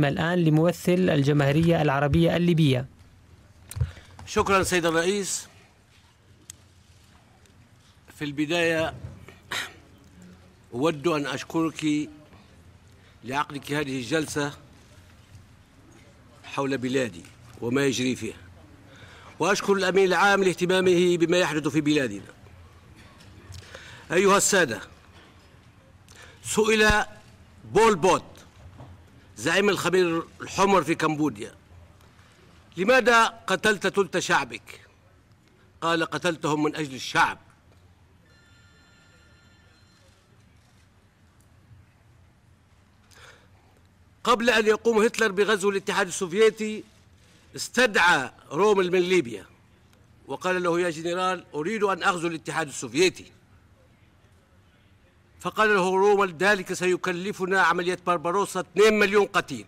الآن لممثل الجماهيرية العربية الليبية شكرا سيد الرئيس في البداية أود أن أشكرك لعقدك هذه الجلسة حول بلادي وما يجري فيها وأشكر الأمين العام لاهتمامه بما يحدث في بلادنا أيها السادة سئل بول بوت زعيم الخبير الحمر في كمبوديا لماذا قتلت ثلث شعبك قال قتلتهم من أجل الشعب قبل أن يقوم هتلر بغزو الاتحاد السوفيتي استدعى رومل من ليبيا وقال له يا جنرال أريد أن أغزو الاتحاد السوفيتي فقال له رومل ذلك سيكلفنا عملية بربروسا 2 مليون قتيل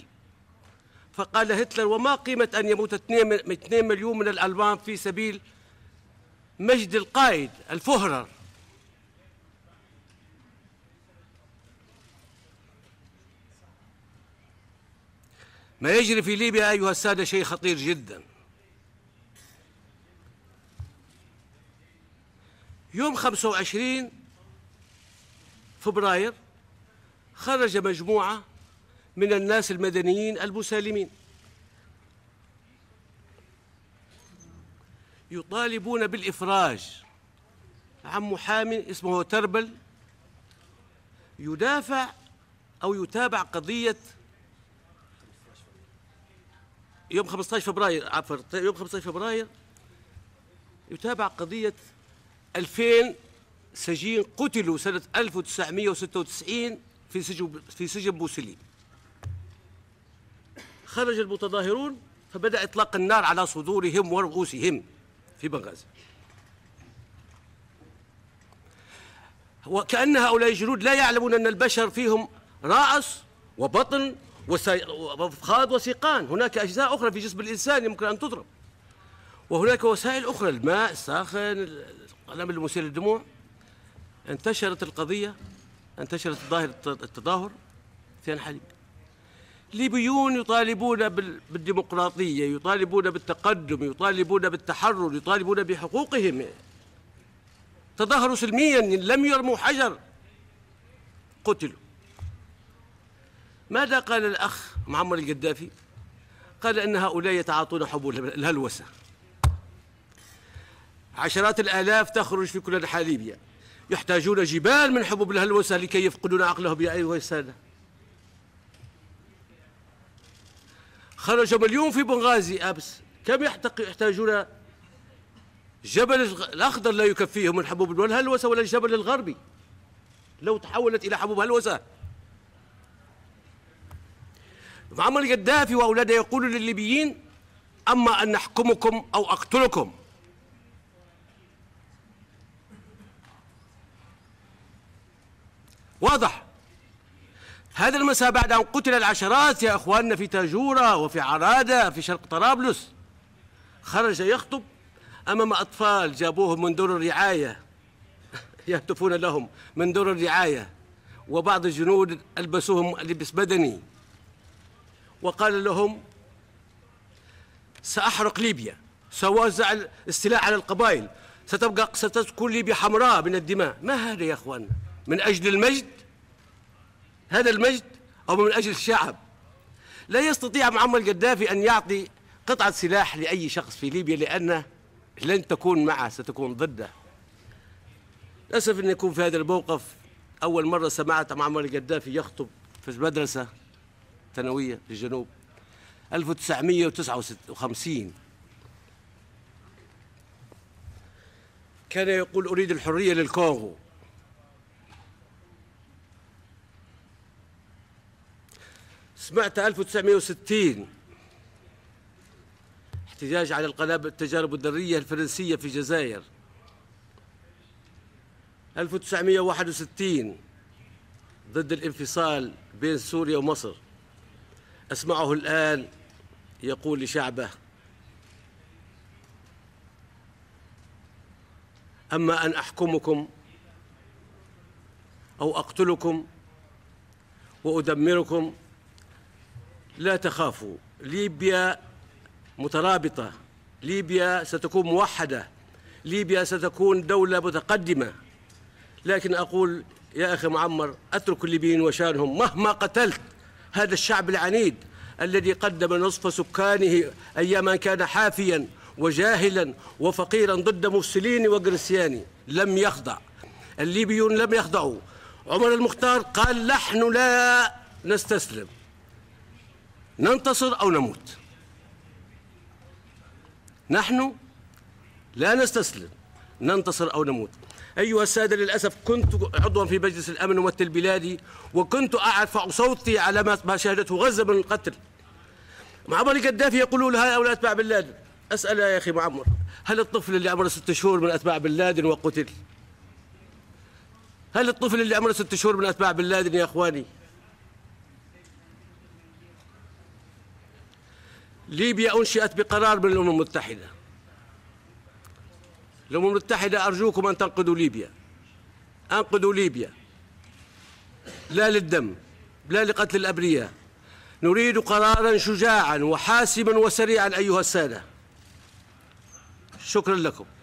فقال هتلر وما قيمة أن يموت 2 مليون من الألمان في سبيل مجد القائد الفهرر ما يجري في ليبيا أيها السادة شيء خطير جدا يوم 25 فبراير خرج مجموعة من الناس المدنيين المسالمين يطالبون بالإفراج عن محامي اسمه تربل يدافع أو يتابع قضية يوم 15 فبراير عفوا يوم 15 فبراير يتابع قضية 2000 سجين قتلوا سنة 1996 في سجن في سجن بوسليم. خرج المتظاهرون فبدأ إطلاق النار على صدورهم ورؤوسهم في بنغازي وكأن هؤلاء الجنود لا يعلمون أن البشر فيهم رأس وبطن وفخاذ وسيقان هناك أجزاء أخرى في جسم الإنسان يمكن أن تضرب وهناك وسائل أخرى الماء الساخن القلم المسيل للدموع انتشرت القضية انتشرت ظاهرة التظاهر في الحليب ليبيون يطالبون بالديمقراطية يطالبون بالتقدم يطالبون بالتحرر يطالبون بحقوقهم تظاهروا سلميا لم يرموا حجر قتلوا ماذا قال الأخ معمر القذافي قال إن هؤلاء يتعاطون حبول الهلوسة عشرات الآلاف تخرج في كل ليبيا يحتاجون جبال من حبوب الهلوسة لكي يفقدون عقلهم يا أيها السادة خرج مليون في بنغازي أبس آه، كم يحتاجون جبل الأخضر لا يكفيهم من حبوب الهلوسة ولا الجبل الغربي لو تحولت إلى حبوب هلوسة معمر القذافي وأولاده يقول للليبيين أما أن نحكمكم أو أقتلكم واضح هذا المساء بعد أن قتل العشرات يا أخواننا في تاجورة وفي عرادة في شرق طرابلس خرج يخطب أمام أطفال جابوهم من دور الرعاية يهتفون لهم من دور الرعاية وبعض الجنود ألبسوهم لبس بدني وقال لهم سأحرق ليبيا سأوزع الاستيلاء على القبائل ستبقى ستكون ليبيا حمراء من الدماء ما هذا يا أخواننا من أجل المجد هذا المجد أو من أجل الشعب لا يستطيع معمر القذافي أن يعطي قطعة سلاح لأي شخص في ليبيا لأنه لن تكون معه ستكون ضده للأسف أن يكون في هذا الموقف أول مرة سمعت معمر القذافي يخطب في المدرسة الثانوية في الجنوب 1959 كان يقول أريد الحرية للكونغو سمعت 1960 احتجاج على القنابل التجارب الذرية الفرنسية في الجزائر 1961 ضد الانفصال بين سوريا ومصر أسمعه الآن يقول لشعبه أما أن أحكمكم أو أقتلكم وأدمركم لا تخافوا ليبيا مترابطة ليبيا ستكون موحدة ليبيا ستكون دولة متقدمة لكن أقول يا أخي معمر أترك الليبيين وشانهم مهما قتلت هذا الشعب العنيد الذي قدم نصف سكانه أيام كان حافيا وجاهلا وفقيرا ضد موسوليني وغرسياني لم يخضع الليبيون لم يخضعوا عمر المختار قال نحن لا نستسلم ننتصر أو نموت نحن لا نستسلم ننتصر أو نموت أيها السادة للأسف كنت عضوا في مجلس الأمن وممثل البلادي وكنت أرفع صوتي على ما شهدته غزة من القتل معمر القذافي يقول هؤلاء أتباع بن لادن أسأل يا أخي معمر هل الطفل اللي عمره ست شهور من أتباع بن لادن وقتل هل الطفل اللي عمره ست شهور من أتباع بن لادن يا إخواني ليبيا أنشئت بقرار من الأمم المتحدة الأمم المتحدة أرجوكم أن تنقذوا ليبيا أنقذوا ليبيا لا للدم لا لقتل الأبرياء نريد قرارا شجاعا وحاسما وسريعا أيها السادة شكرا لكم